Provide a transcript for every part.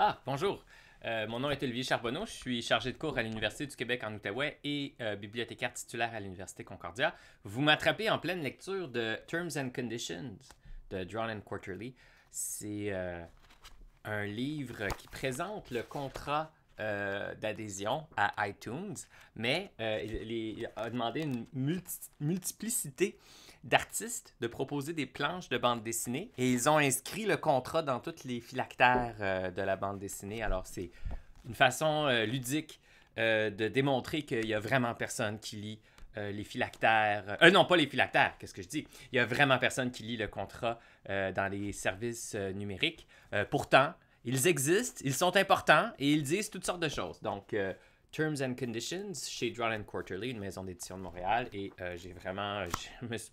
Ah, bonjour. Euh, mon nom est Olivier Charbonneau. Je suis chargé de cours à l'Université du Québec en Outaouais et euh, bibliothécaire titulaire à l'Université Concordia. Vous m'attrapez en pleine lecture de Terms and Conditions de Drawn and Quarterly. C'est euh, un livre qui présente le contrat d'adhésion à iTunes, mais il a demandé une multiplicité d'artistes de proposer des planches de bande dessinée. Et ils ont inscrit le contrat dans toutes les phylactères euh, de la bande dessinée. Alors, c'est une façon euh, ludique euh, de démontrer qu'il y a vraiment personne qui lit les phylactères. Euh, non, pas les phylactères, qu'est-ce que je dis? Il y a vraiment personne qui lit le contrat dans les services numériques. pourtant, ils existent, ils sont importants et ils disent toutes sortes de choses. Donc, Terms and Conditions chez Drawn Quarterly, une maison d'édition de Montréal. Et euh, j'ai vraiment, euh, je me suis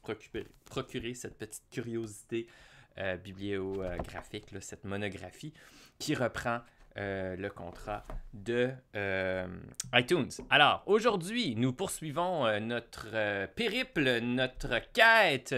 procuré, cette petite curiosité euh, bibliographique, cette monographie qui reprend le contrat de iTunes. Alors, aujourd'hui, nous poursuivons notre périple, notre quête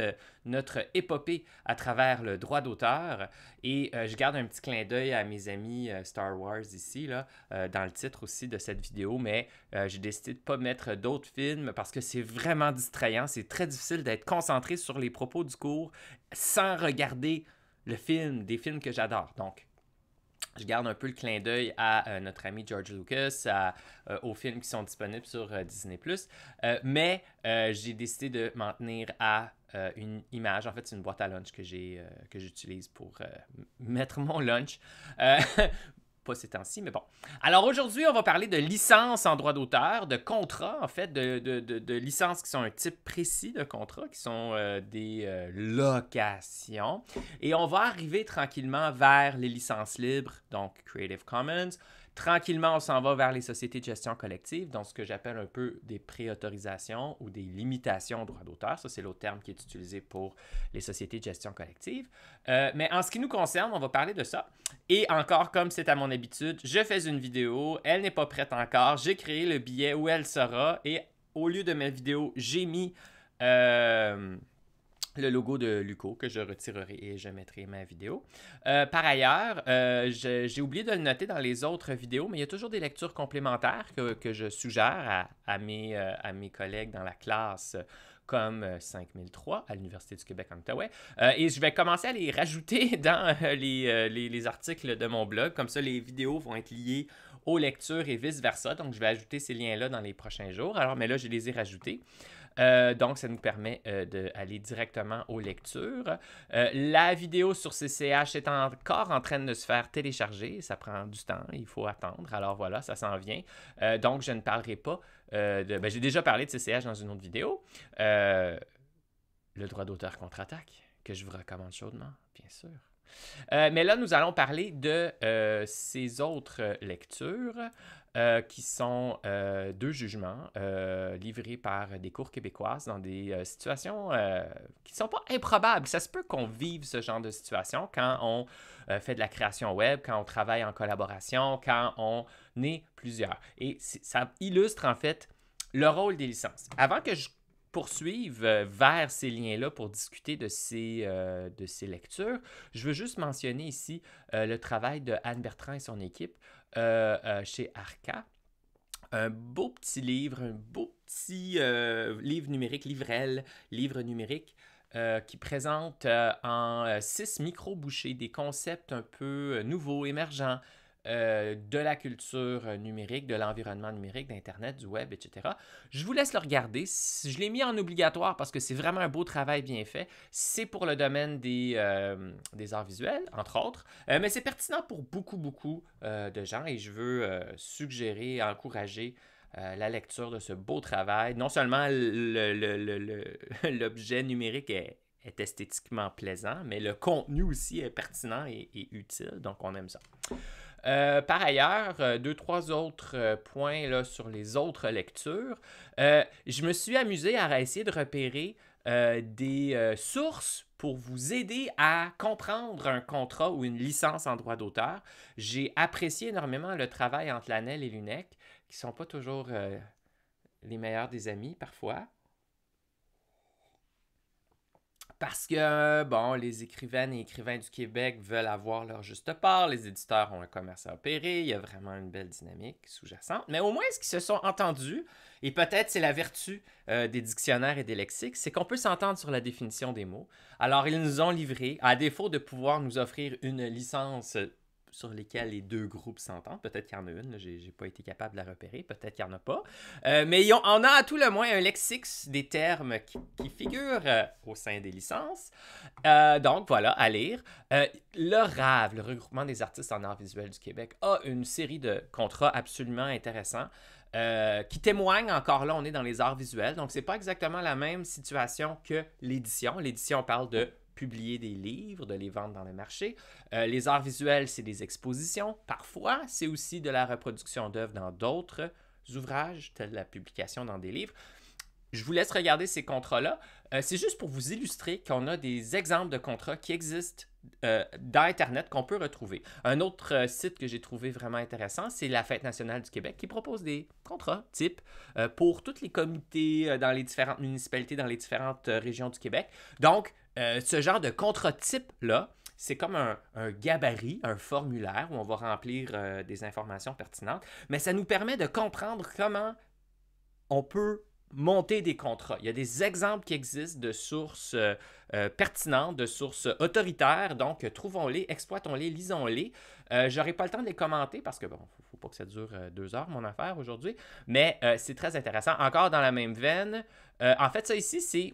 notre épopée à travers le droit d'auteur. Et euh, je garde un petit clin d'œil à mes amis euh, Star Wars ici, là, euh, dans le titre aussi de cette vidéo, mais j'ai décidé de ne pas mettre d'autres films parce que c'est vraiment distrayant. C'est très difficile d'être concentré sur les propos du cours sans regarder le film, des films que j'adore. Donc, je garde un peu le clin d'œil à euh, notre ami George Lucas, euh, aux films qui sont disponibles sur euh, Disney ⁇ mais j'ai décidé de m'en tenir à une image. En fait, c'est une boîte à lunch que, j'ai, que j'utilise pour mettre mon lunch. pas ces temps-ci, mais bon. Alors aujourd'hui, on va parler de licences en droit d'auteur, de contrats, en fait, de, licences qui sont un type précis de contrat, qui sont euh, des euh, locations. Et on va arriver tranquillement vers les licences libres, donc Creative Commons, Tranquillement, on s'en va vers les sociétés de gestion collective, dans ce que j'appelle un peu des préautorisations ou des limitations au droit d'auteur. Ça, c'est l'autre terme qui est utilisé pour les sociétés de gestion collective. Euh, mais en ce qui nous concerne, on va parler de ça. Et encore, comme c'est à mon habitude, je fais une vidéo, elle n'est pas prête encore, j'ai créé le billet où elle sera et au lieu de ma vidéo, j'ai mis... Euh, le logo de Luco que je retirerai et je mettrai ma vidéo. Euh, par ailleurs, euh, j'ai oublié de le noter dans les autres vidéos, mais il y a toujours des lectures complémentaires que, je suggère à, mes, euh, à, mes, collègues dans la classe comme 5003 à l'Université du Québec en Outaouais. et je vais commencer à les rajouter dans les, les articles de mon blog. Comme ça, les vidéos vont être liées aux lectures et vice-versa. Donc, je vais ajouter ces liens-là dans les prochains jours. Alors, mais là, je les ai rajoutés. Euh, donc, ça nous permet euh, d'aller directement aux lectures. Euh, la vidéo sur CCH est encore en train de se faire télécharger. Ça prend du temps, il faut attendre. Alors voilà, ça s'en vient. donc, je ne parlerai pas de... Ben, j'ai déjà parlé de CCH dans une autre vidéo. le droit d'auteur contre-attaque, que je vous recommande chaudement, bien sûr. mais là, nous allons parler de ces autres lectures. Euh, qui sont euh, deux jugements euh, livrés par des cours québécoises dans des situations qui ne sont pas improbables. Ça se peut qu'on vive ce genre de situation quand on fait de la création web, quand on travaille en collaboration, quand on est plusieurs. Et ça illustre en fait le rôle des licences. Avant que je poursuive vers ces liens-là pour discuter de ces, de ces lectures, je veux juste mentionner ici le travail de Anne Bertrand et son équipe. Euh, euh, chez Arca un beau petit livre, un beau petit euh, livre numérique, livrel, livre numérique, qui présente en six micro bouchés des concepts un peu nouveaux, émergents, euh, de la culture euh, numérique, de l'environnement numérique, d'Internet, du web, etc. Je vous laisse le regarder. Je l'ai mis en obligatoire parce que c'est vraiment un beau travail bien fait. C'est pour le domaine des, euh, des arts visuels, entre autres, mais c'est pertinent pour beaucoup, beaucoup de gens et je veux suggérer, encourager la lecture de ce beau travail. Non seulement l'objet numérique est, esthétiquement plaisant, mais le contenu aussi est pertinent et utile. Donc, on aime ça. Euh, par ailleurs, euh, deux, trois autres euh, points là, sur les autres lectures. je me suis amusé à essayer de repérer des sources pour vous aider à comprendre un contrat ou une licence en droit d'auteur. J'ai apprécié énormément le travail entre l'ANEL et l'UNEC, qui ne sont pas toujours les meilleurs des amis parfois parce que, bon, les écrivaines et écrivains du Québec veulent avoir leur juste part, les éditeurs ont un commerce à opérer, il y a vraiment une belle dynamique sous-jacente. Mais au moins, ce qu'ils se sont entendus, et peut-être c'est la vertu euh, des dictionnaires et des lexiques, c'est qu'on peut s'entendre sur la définition des mots. Alors, ils nous ont livré, à défaut de pouvoir nous offrir une licence sur lesquels les deux groupes s'entendent. Peut-être qu'il y en a une, j'ai pas été capable de la repérer, peut-être qu'il n'y en a pas. Euh, mais on a à tout le moins un lexique des termes qui, figurent euh, au sein des licences. Euh, donc voilà, à lire. le RAV, le regroupement des artistes en arts visuels du Québec, a une série de contrats absolument intéressants. qui témoignent, encore là, on est dans les arts visuels. Donc, c'est pas exactement la même situation que l'édition. L'édition, parle de publier des livres, de les vendre dans le marché. Euh, les arts visuels, c'est des expositions. Parfois, c'est aussi de la reproduction d'œuvres dans d'autres ouvrages, telle la publication dans des livres. Je vous laisse regarder ces contrats-là. Euh, c'est juste pour vous illustrer qu'on a des exemples de contrats qui existent euh, dans Internet qu'on peut retrouver. Un autre site que j'ai trouvé vraiment intéressant, c'est la Fête nationale du Québec qui propose des contrats type pour tous les comités dans les différentes municipalités, dans les différentes régions du Québec. Donc, euh, ce genre de contre-type-là, c'est comme un, gabarit, un formulaire où on va remplir euh, des informations pertinentes, mais ça nous permet de comprendre comment on peut monter des contrats. Il y a des exemples qui existent de sources euh, pertinentes, de sources autoritaires, donc trouvons-les, exploitons-les, lisons-les. Je n'aurai pas le temps de les commenter parce que bon, faut pas que ça dure deux heures mon affaire aujourd'hui, mais c'est très intéressant. Encore dans la même veine, en fait ça ici c'est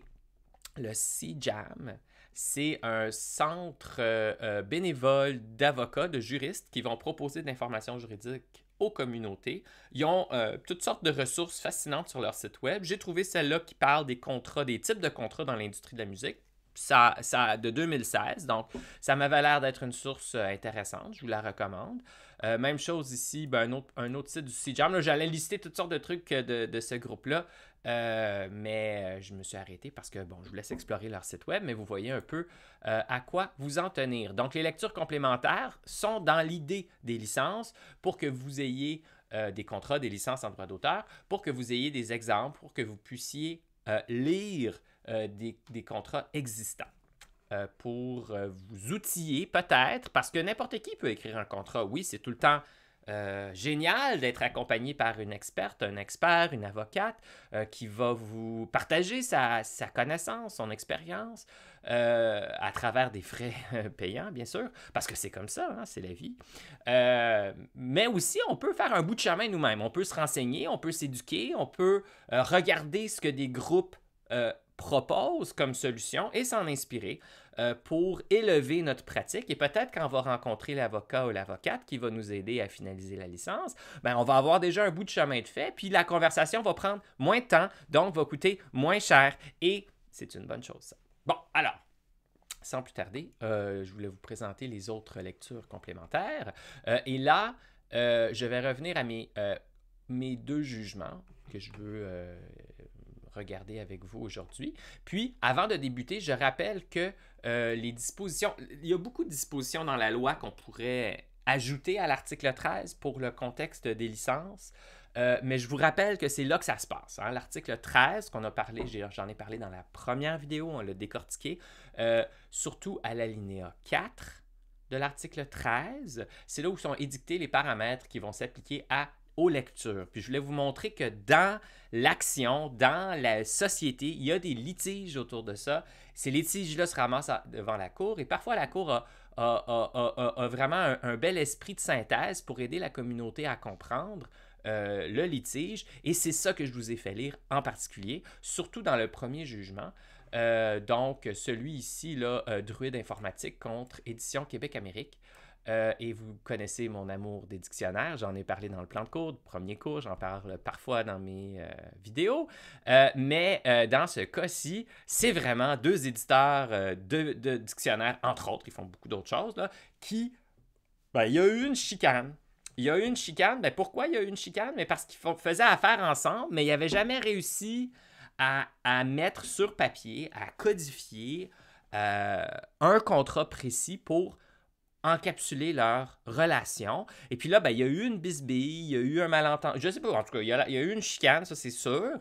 le CJAM, c'est un centre euh, euh, bénévole d'avocats, de juristes qui vont proposer de l'information juridique aux communautés. Ils ont euh, toutes sortes de ressources fascinantes sur leur site web. J'ai trouvé celle-là qui parle des contrats, des types de contrats dans l'industrie de la musique ça, ça, de 2016. Donc, ça m'avait l'air d'être une source euh, intéressante. Je vous la recommande. Euh, même chose ici, ben, un, autre, un autre site du CJAM. J'allais lister toutes sortes de trucs euh, de, ce groupe-là, mais je me suis arrêté parce que, bon, je vous laisse explorer leur site web, mais vous voyez un peu à quoi vous en tenir. Donc, les lectures complémentaires sont dans l'idée des licences pour que vous ayez des contrats, des licences en droit d'auteur, pour que vous ayez des exemples, pour que vous puissiez lire euh, des, contrats existants euh, pour euh, vous outiller peut-être, parce que n'importe qui peut écrire un contrat. Oui, c'est tout le temps génial d'être accompagné par une experte, un expert, une avocate qui va vous partager sa, connaissance, son expérience à travers des frais payants, bien sûr, parce que c'est comme ça, hein, c'est la vie. mais aussi, on peut faire un bout de chemin nous-mêmes. On peut se renseigner, on peut s'éduquer, on peut regarder ce que des groupes propose comme solution et s'en inspirer euh, pour élever notre pratique. Et peut-être quand on va rencontrer l'avocat ou l'avocate qui va nous aider à finaliser la licence, ben on va avoir déjà un bout de chemin de fait, puis la conversation va prendre moins de temps, donc va coûter moins cher. Et c'est une bonne chose. Ça. Bon, alors, sans plus tarder, euh, je voulais vous présenter les autres lectures complémentaires. Euh, et là, je vais revenir à mes, mes deux jugements que je veux regarder avec vous aujourd'hui. Puis, avant de débuter, je rappelle que euh, les dispositions, il y a beaucoup de dispositions dans la loi qu'on pourrait ajouter à l'article 13 pour le contexte des licences. Euh, mais je vous rappelle que c'est là que ça se passe. Hein. L'article 13 qu'on a parlé, j'en ai parlé dans la première vidéo, on l'a décortiqué, euh, surtout à l'alinéa 4 de l'article 13, c'est là où sont édictés les paramètres qui vont s'appliquer à aux lectures. Puis je voulais vous montrer que dans l'action, dans la société, il y a des litiges autour de ça. Ces litiges-là se ramassent devant la Cour et parfois la Cour a, vraiment un, bel esprit de synthèse pour aider la communauté à comprendre. Euh, le litige, et c'est ça que je vous ai fait lire en particulier, surtout dans le premier jugement. Euh, donc, celui ici, là, euh, Druide informatique contre Édition Québec-Amérique. Euh, et vous connaissez mon amour des dictionnaires. J'en ai parlé dans le plan de cours, premier cours, j'en parle parfois dans mes euh, vidéos. Euh, mais dans ce cas-ci, c'est vraiment deux éditeurs de, dictionnaires, entre autres, ils font beaucoup d'autres choses, qui. Ben, il y a eu une chicane. Il y a eu une chicane. Ben, pourquoi il y a eu une chicane? Mais ben, parce qu'ils faisaient affaire ensemble, mais ils n'avaient jamais réussi à, mettre sur papier, à codifier un contrat précis pour encapsuler leur relation. Et puis là, ben, il y a eu une bisbille, il y a eu un malentendu, je sais pas, en tout cas, il y a, eu une chicane, ça c'est sûr.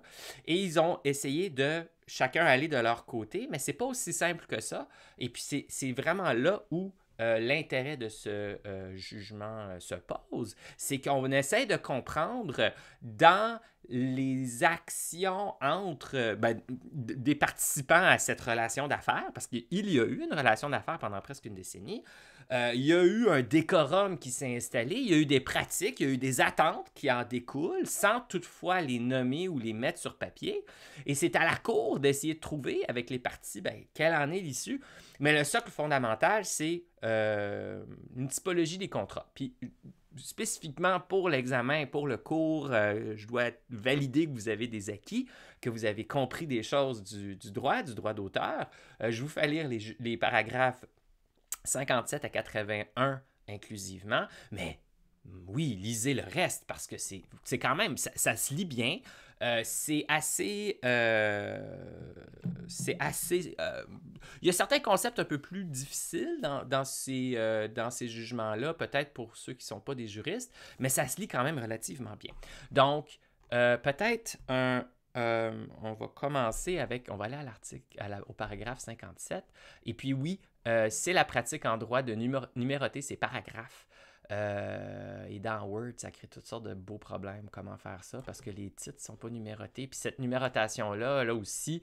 Et ils ont essayé de chacun aller de leur côté, mais c'est pas aussi simple que ça. Et puis c'est vraiment là où euh, l'intérêt de ce euh, jugement euh, se pose, c'est qu'on essaie de comprendre dans les actions entre ben, des participants à cette relation d'affaires, parce qu'il y a eu une relation d'affaires pendant presque une décennie, il y a eu un décorum qui s'est installé, il y a eu des pratiques, il y a eu des attentes qui en découlent, sans toutefois les nommer ou les mettre sur papier. Et c'est à la cour d'essayer de trouver avec les parties ben, quelle en est l'issue. Mais le socle fondamental, c'est euh, une typologie des contrats. Puis spécifiquement pour l'examen, pour le cours, euh, je dois valider que vous avez des acquis, que vous avez compris des choses du, droit, du droit d'auteur. Euh, je vous fais lire les, paragraphes 57 à 81 inclusivement, mais oui, lisez le reste parce que c'est quand même, ça, se lit bien, euh, c'est assez. Euh, c'est assez. Euh, il y a certains concepts un peu plus difficiles dans, ces, ces jugements-là, peut-être pour ceux qui ne sont pas des juristes, mais ça se lit quand même relativement bien. Donc, peut-être un. on va commencer avec, on va aller à l'article, au paragraphe 57. Et puis oui, c'est la pratique en droit de numéroter ces paragraphes euh, et dans Word, ça crée toutes sortes de beaux problèmes. Comment faire ça? Parce que les titres ne sont pas numérotés. Puis cette numérotation-là, là aussi,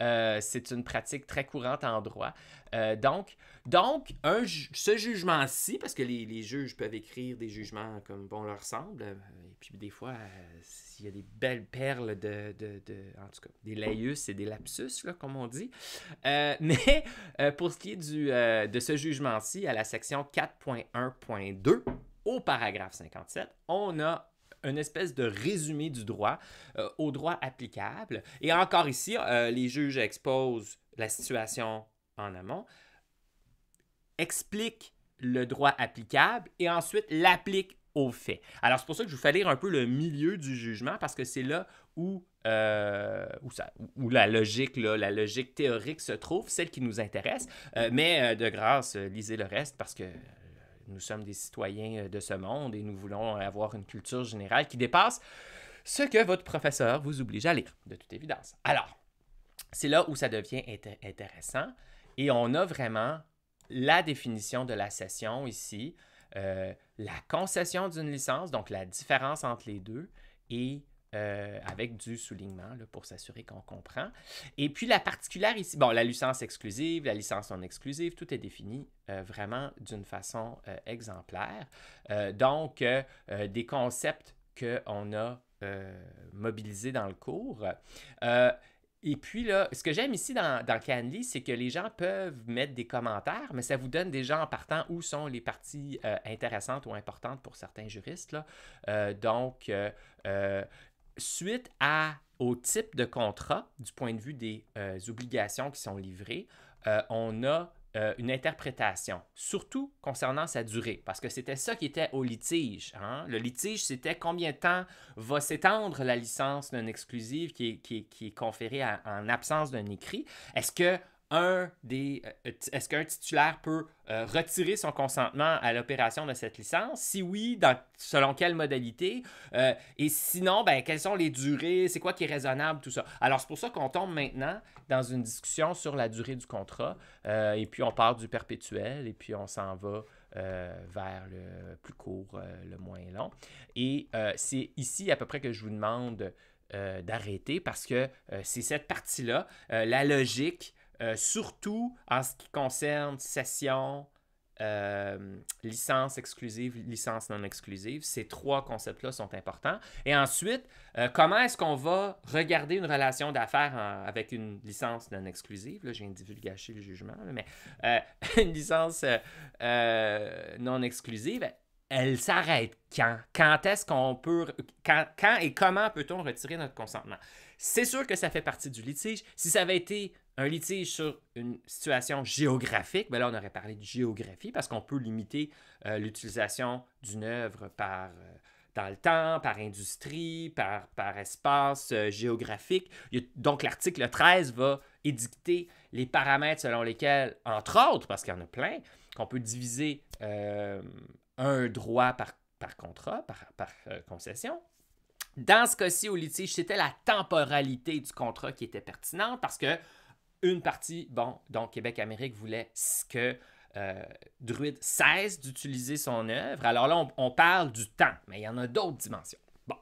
euh, c'est une pratique très courante en droit. Euh, donc, donc ce jugement-ci, parce que les, juges peuvent écrire des jugements comme bon leur semble, euh, et puis des fois, il y a des belles perles de, En tout cas, des laïus et des lapsus, comme on dit. mais pour ce qui est de ce jugement-ci, à la section 4.1.2, au paragraphe 57, on a une espèce de résumé du droit euh, au droit applicable. Et encore ici, euh, les juges exposent la situation en amont, expliquent le droit applicable et ensuite l'appliquent au fait. Alors, c'est pour ça que je vous fais lire un peu le milieu du jugement parce que c'est là où, euh, où, ça, où, la logique, la logique théorique se trouve, celle qui nous intéresse. mais de grâce, lisez le reste parce que nous sommes des citoyens euh, de ce monde et nous voulons euh, avoir une culture générale qui dépasse ce que votre professeur vous oblige à lire, de toute évidence. Alors, c'est là où ça devient intéressant et on a vraiment la définition de la session ici, euh, la concession d'une licence, donc la différence entre les deux, et euh, avec du soulignement pour s'assurer qu'on comprend. Et puis la particularité ici, bon, la licence exclusive, la licence non exclusive, tout est défini euh, vraiment d'une façon euh, exemplaire. donc, des concepts qu'on a mobilisés dans le cours. Et puis là, ce que j'aime ici dans, Canly, c'est que les gens peuvent mettre des commentaires, mais ça vous donne déjà en partant où sont les parties intéressantes ou importantes pour certains juristes. donc, suite à, au type de contrat, du point de vue des euh, obligations qui sont livrées, euh, on a euh, une interprétation, surtout concernant sa durée, parce que c'était ça qui était au litige. Hein. Le litige, c'était combien de temps va s'étendre la licence non exclusive qui est, qui conférée en absence d'un écrit. Est-ce que un des. Euh, est-ce qu'un titulaire peut euh, retirer son consentement à l'opération de cette licence? Si oui, dans, selon quelle modalité? Euh, et sinon, ben, quelles sont les durées? C'est quoi qui est raisonnable, tout ça? Alors, c'est pour ça qu'on tombe maintenant dans une discussion sur la durée du contrat. et puis, on part du perpétuel et puis on s'en va. vers le plus court, le moins long. Et c'est ici à peu près que je vous demande d'arrêter parce que c'est cette partie-là, la logique, euh, surtout en ce qui concerne session, euh, licence exclusive, licence non exclusive. Ces trois concepts-là sont importants. Et ensuite, euh, comment est-ce qu'on va regarder une relation d'affaires avec une licence non exclusive? Là, j'ai divulgaché le jugement, mais une licence non exclusive, elle s'arrête quand? Quand est-ce qu'on peut... Quand, quand et comment peut-on retirer notre consentement? C'est sûr que ça fait partie du litige. Si ça avait été un litige sur une situation géographique, ben là on aurait parlé de géographie parce qu'on peut limiter euh, l'utilisation d'une œuvre par euh, dans le temps, par industrie, par, par espace euh, géographique. donc l'article 13 va édicter les paramètres selon lesquels, entre autres, parce qu'il y en a plein, qu'on peut diviser un droit par, par contrat, par, par concession, dans ce cas-ci, au litige, c'était la temporalité du contrat qui était pertinente parce que une partie, bon, donc Québec-Amérique voulait que euh, Druid Druide cesse d'utiliser son œuvre. Alors là, on, parle du temps, mais il y en a d'autres dimensions. Bon,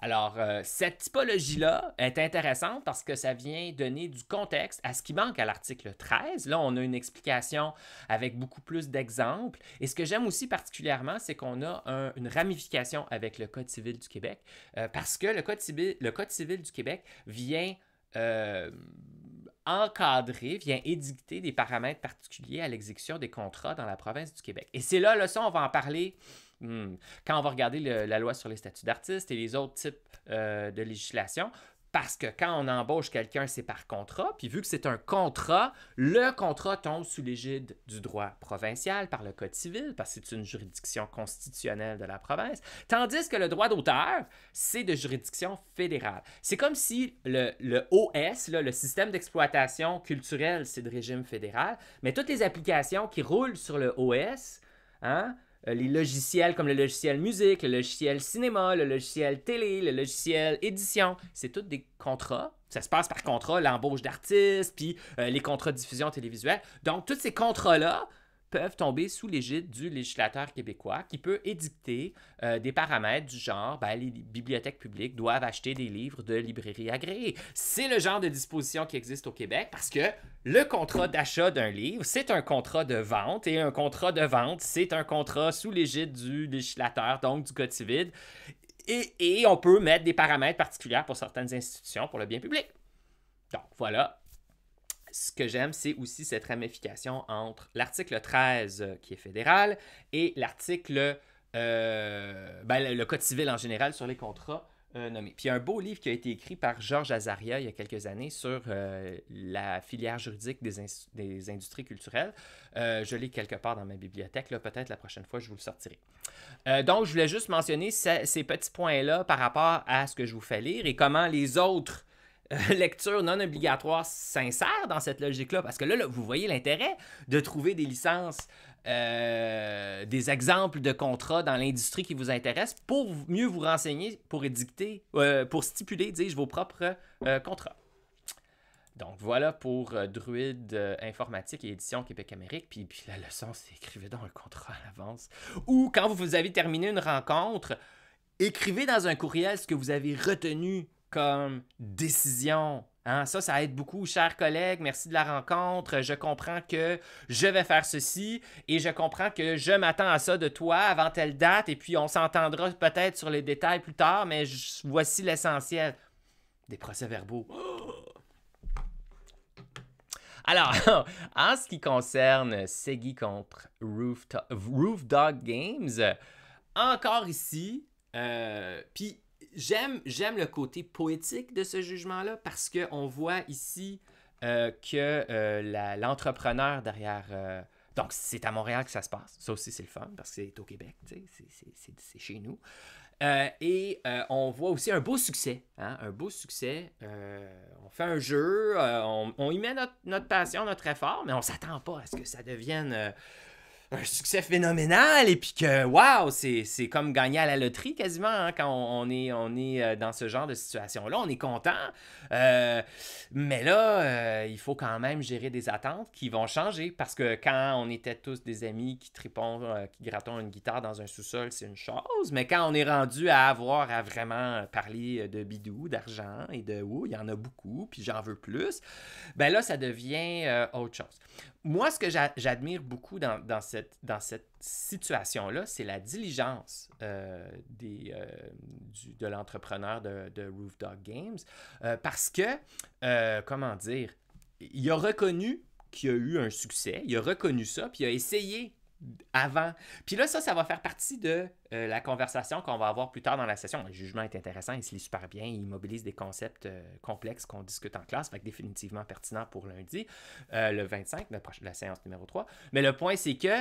alors euh, cette typologie-là est intéressante parce que ça vient donner du contexte à ce qui manque à l'article 13. Là, on a une explication avec beaucoup plus d'exemples. Et ce que j'aime aussi particulièrement, c'est qu'on a une ramification avec le Code civil du Québec euh, parce que le Code civil, le Code civil du Québec vient encadrer, vient édicter des paramètres particuliers à l'exécution des contrats dans la province du Québec. Et c'est là, leçon on va en parler hmm, quand on va regarder la loi sur les statuts d'artistes et les autres types euh, de législation. Parce que quand on embauche quelqu'un, c'est par contrat. Puis vu que c'est un contrat, le contrat tombe sous l'égide du droit provincial par le Code civil, parce que c'est une juridiction constitutionnelle de la province. Tandis que le droit d'auteur, c'est de juridiction fédérale. C'est comme si le, OS, le système d'exploitation culturelle, c'est de régime fédéral, mais toutes les applications qui roulent sur le OS, hein, euh, les logiciels comme le logiciel musique, le logiciel cinéma, le logiciel télé, le logiciel édition, c'est tous des contrats. Ça se passe par contrat, l'embauche d'artistes, puis euh, les contrats de diffusion télévisuelle. Donc, tous ces contrats-là, peuvent tomber sous l'égide du législateur québécois qui peut édicter euh, des paramètres du genre ben, les bibliothèques publiques doivent acheter des livres de librairies agréées. C'est le genre de disposition qui existe au Québec parce que le contrat d'achat d'un livre, c'est un contrat de vente et un contrat de vente, c'est un contrat sous l'égide du législateur, donc du Code civil. Et, et on peut mettre des paramètres particuliers pour certaines institutions pour le bien public. Donc voilà, ce que j'aime, c'est aussi cette ramification entre l'article 13 euh, qui est fédéral et l'article, euh, ben, le Code civil en général sur les contrats euh, nommés. Puis il y a un beau livre qui a été écrit par Georges Azaria il y a quelques années sur la filière juridique des, des industries culturelles. je l'ai quelque part dans ma bibliothèque, peut-être la prochaine fois je vous le sortirai. donc je voulais juste mentionner ces petits points-là par rapport à ce que je vous fais lire et comment les autres lecture non obligatoire sincère dans cette logique-là, parce que là, vous voyez l'intérêt de trouver des licences, euh, des exemples de contrats dans l'industrie qui vous intéresse pour mieux vous renseigner, pour édicter, euh, pour stipuler, dis-je, vos propres euh, contrats. Donc voilà pour Druide Informatique et Édition Québec-Amérique. Puis, puis la leçon, c'est écrivez dans un contrat à l'avance. Ou quand vous avez terminé une rencontre, écrivez dans un courriel ce que vous avez retenu comme décision. Hein, ça, ça aide beaucoup, chers collègues. Merci de la rencontre. Je comprends que je vais faire ceci et je comprends que je m'attends à ça de toi avant telle date et puis on s'entendra peut-être sur les détails plus tard, mais voici l'essentiel. Des procès-verbaux. Alors, en ce qui concerne Segi contre Roof, Roof Dog Games, encore ici, euh, puis j'aime, j'aime le côté poétique de ce jugement-là parce qu'on voit ici euh, que euh, l'entrepreneur derrière. Euh, donc, c'est à Montréal que ça se passe. Ça aussi, c'est le fun parce que c'est au Québec, c'est chez nous. et on voit aussi un beau succès. Hein, un beau succès. on fait un jeu, on, y met notre, passion, notre effort, mais on s'attend pas à ce que ça devienne un succès phénoménal et puis que, waouh, c'est comme gagner à la loterie quasiment hein, quand on, est, on est euh, dans ce genre de situation-là. On est content, euh, mais là, euh, il faut quand même gérer des attentes qui vont changer parce que quand on était tous des amis qui tripons, qui grattons une guitare dans un sous-sol, c'est une chose, mais quand on est rendu à avoir à vraiment parler de bidou, d'argent et de, ouh, il y en a beaucoup, puis j'en veux plus, ben là, ça devient autre chose moi, ce que j'admire beaucoup dans, cette, situation-là, c'est la diligence euh, euh, de l'entrepreneur de, Roof Dog Games. Euh, parce que, comment dire, il a reconnu qu'il a eu un succès, il a reconnu ça, puis il a essayé avant. Puis là, ça, ça va faire partie de euh, la conversation qu'on va avoir plus tard dans la session. Le jugement est intéressant, il se lit super bien, il mobilise des concepts euh, complexes qu'on discute en classe, fait définitivement pertinent pour lundi, euh, le 25, la, la, séance numéro 3. Mais le point, c'est que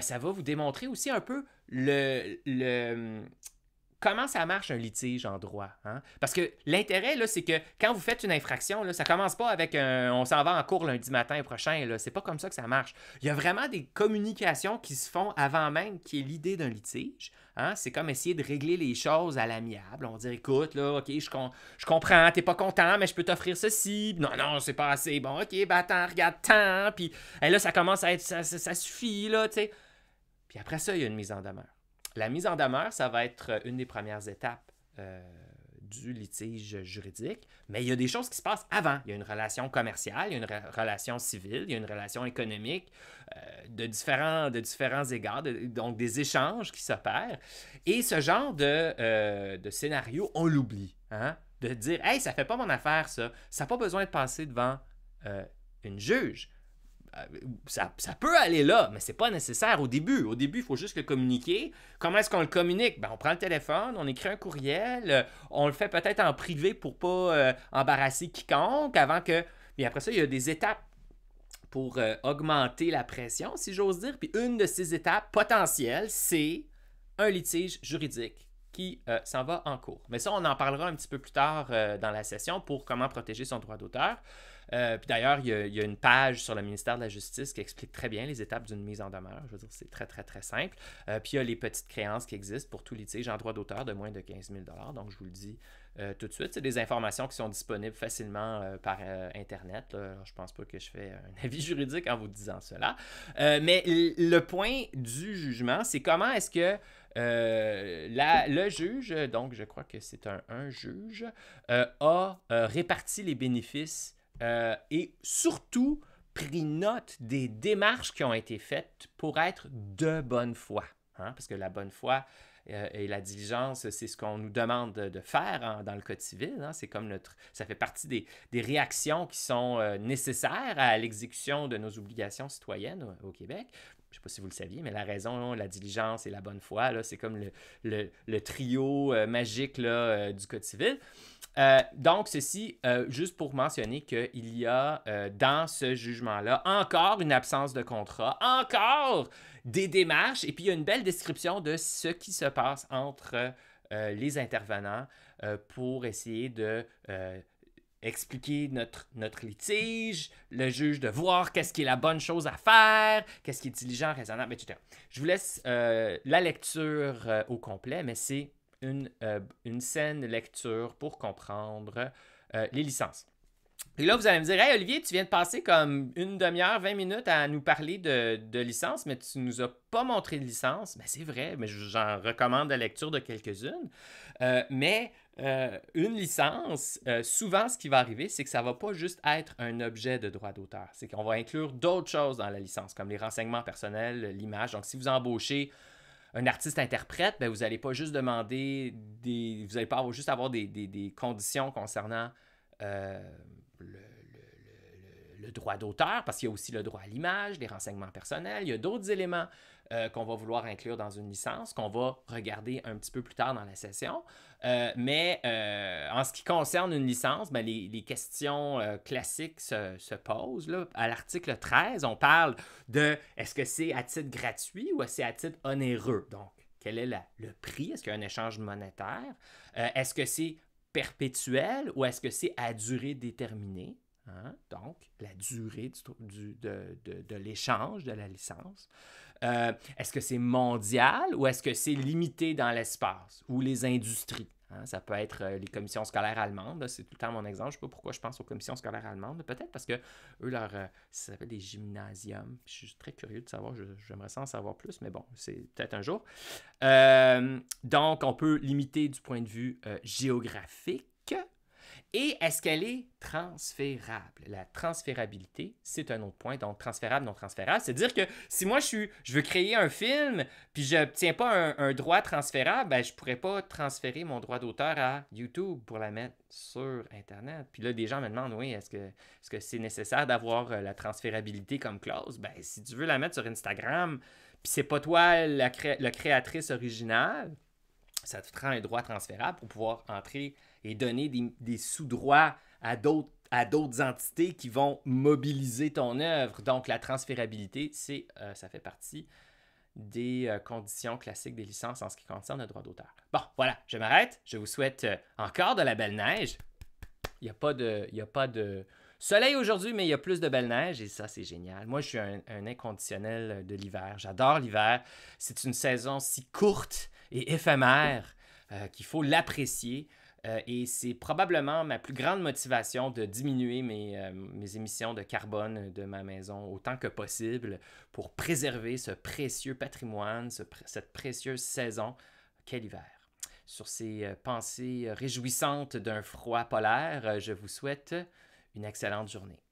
ça va vous démontrer aussi un peu le comment ça marche un litige en droit. Hein? Parce que l'intérêt, c'est que quand vous faites une infraction, là, ça commence pas avec un on s'en va en cours lundi matin prochain. Ce C'est pas comme ça que ça marche. Il y a vraiment des communications qui se font avant même qu'il y ait l'idée d'un litige. Hein? C'est comme essayer de régler les choses à l'amiable. On dit écoute, là, OK, je, com je comprends, t'es pas content, mais je peux t'offrir ceci. Non, non, c'est pas assez. Bon, OK, ben attends, regarde, tant. Puis là, ça commence à être, ça, ça suffit, là, tu sais. Puis après ça, il y a une mise en demeure. La mise en demeure, ça va être euh, une des premières étapes euh, du litige juridique, mais il y a des choses qui se passent avant. Il y a une relation commerciale, il y a une relation civile, il y a une relation économique euh, de, différents, de différents égards, donc des échanges qui s'opèrent. Et ce genre de, scénario, on l'oublie. Hein? De dire, hey, ça fait pas mon affaire, ça. Ça n'a pas besoin de passer devant une juge. Euh, ça, peut aller là, mais c'est pas nécessaire au début. Au début, il faut juste le communiquer. Comment est-ce qu'on le communique? Ben, on prend le téléphone, on écrit un courriel, euh, on le fait peut-être en privé pour pas euh, embarrasser quiconque avant que. Mais après ça, il y a des étapes pour augmenter la pression, si j'ose dire. Puis une de ces étapes potentielles, c'est un litige juridique qui s'en va en cours. Mais ça, on en parlera un petit peu plus tard dans la session pour comment protéger son droit d'auteur. Euh, puis d'ailleurs, il, y a une page sur le ministère de la Justice qui explique très bien les étapes d'une mise en demeure. Je veux dire, c'est très, très, très simple. Euh, puis il y a les petites créances qui existent pour tout litige en droit d'auteur de moins de 15 000 Donc, je vous le dis euh, tout de suite. C'est des informations qui sont disponibles facilement par Internet. je pense pas que je fais un avis juridique en vous disant cela. mais le point du jugement, c'est comment est-ce que le juge, donc je crois que c'est un juge, a réparti les bénéfices euh, et surtout pris note des démarches qui ont été faites pour être de bonne foi. Hein, parce que la bonne foi euh, et la diligence, c'est ce qu'on nous demande de, faire hein, dans le Code civil. Hein. C'est comme notre. ça fait partie des, réactions qui sont euh, nécessaires à l'exécution de nos obligations citoyennes au, Québec je ne sais pas si vous le saviez, mais la raison, la diligence et la bonne foi, c'est comme le, trio magique du Code civil. Euh, donc, ceci, euh, juste pour mentionner qu'il y a euh, dans ce jugement-là encore une absence de contrat, encore des démarches, et puis il y a une belle description de ce qui se passe entre les intervenants pour essayer de expliquer notre, notre litige, le juge de voir qu'est-ce qui est la bonne chose à faire, qu'est-ce qui est diligent, raisonnable, etc. Je vous laisse la lecture au complet, mais c'est euh, une, saine lecture pour comprendre euh, les licences. Et là, vous allez me dire, Hey Olivier, tu viens de passer comme une demi-heure, 20 minutes à nous parler de, de licence, mais tu ne nous as pas montré de licence. Mais ben, c'est vrai, mais j'en recommande la lecture de quelques-unes. Euh, mais une licence, souvent ce qui va arriver, c'est que ça ne va pas juste être un objet de droit d'auteur. C'est qu'on va inclure d'autres choses dans la licence, comme les renseignements personnels, l'image. Donc, si vous embauchez un artiste-interprète, ben, vous n'allez pas juste demander des. Vous allez pas avoir, juste avoir des, conditions concernant euh, le, le, droit d'auteur, parce qu'il y a aussi le droit à l'image, les renseignements personnels, il y a d'autres éléments euh, qu'on va vouloir inclure dans une licence, qu'on va regarder un petit peu plus tard dans la session. Euh, mais euh, en ce qui concerne une licence, ben, les, questions classiques se, posent. À l'article 13, on parle de est-ce que c'est à titre gratuit ou est-ce c'est à titre onéreux? Donc, quel est le prix? Est-ce qu'il y a un échange monétaire? est-ce que c'est perpétuel ou est-ce que c'est à durée déterminée? Hein? Donc, la durée de l'échange de la licence. Euh, est-ce que c'est mondial ou est-ce que c'est limité dans l'espace ou les industries? Hein, ça peut être euh, les commissions scolaires allemandes, c'est tout le temps mon exemple. Je ne sais pas pourquoi je pense aux commissions scolaires allemandes. Peut-être parce que eux, leur, euh, ça s'appelle des gymnasiums. Je suis très curieux de savoir, j'aimerais ça en savoir plus, mais bon, c'est peut-être un jour. donc, on peut limiter du point de vue géographique. Et est-ce qu'elle est transférable? La transférabilité, c'est un autre point. Donc, transférable, non transférable. C'est-à-dire que si moi, je, suis, je veux créer un film, puis je n'obtiens pas un, droit transférable, ben, je ne pourrais pas transférer mon droit d'auteur à YouTube pour la mettre sur Internet. Puis là, des gens me demandent, oui, est-ce que c'est -ce c'est nécessaire d'avoir euh, la transférabilité comme clause? Ben, si tu veux la mettre sur Instagram, puis c'est pas toi la, créatrice originale, ça te prend un droit transférable pour pouvoir entrer et donner des, sous-droits à d'autres à d'autres entités qui vont mobiliser ton œuvre. Donc la transférabilité, c'est euh, ça fait partie des euh, conditions classiques des licences en ce qui concerne le droit d'auteur. Bon, voilà, je m'arrête. Je vous souhaite euh, encore de la belle neige. Il n'y a pas de, il y a pas de soleil aujourd'hui, mais il y a plus de belle neige et ça, c'est génial. Moi, je suis un inconditionnel de l'hiver. J'adore l'hiver. C'est une saison si courte et éphémère qu'il faut l'apprécier. Euh, et c'est probablement ma plus grande motivation de diminuer euh, mes, émissions de carbone de ma maison autant que possible pour préserver ce précieux patrimoine, cette précieuse saison. qu'est l'hiver. Sur ces euh, pensées réjouissantes d'un froid polaire, je vous souhaite une excellente journée.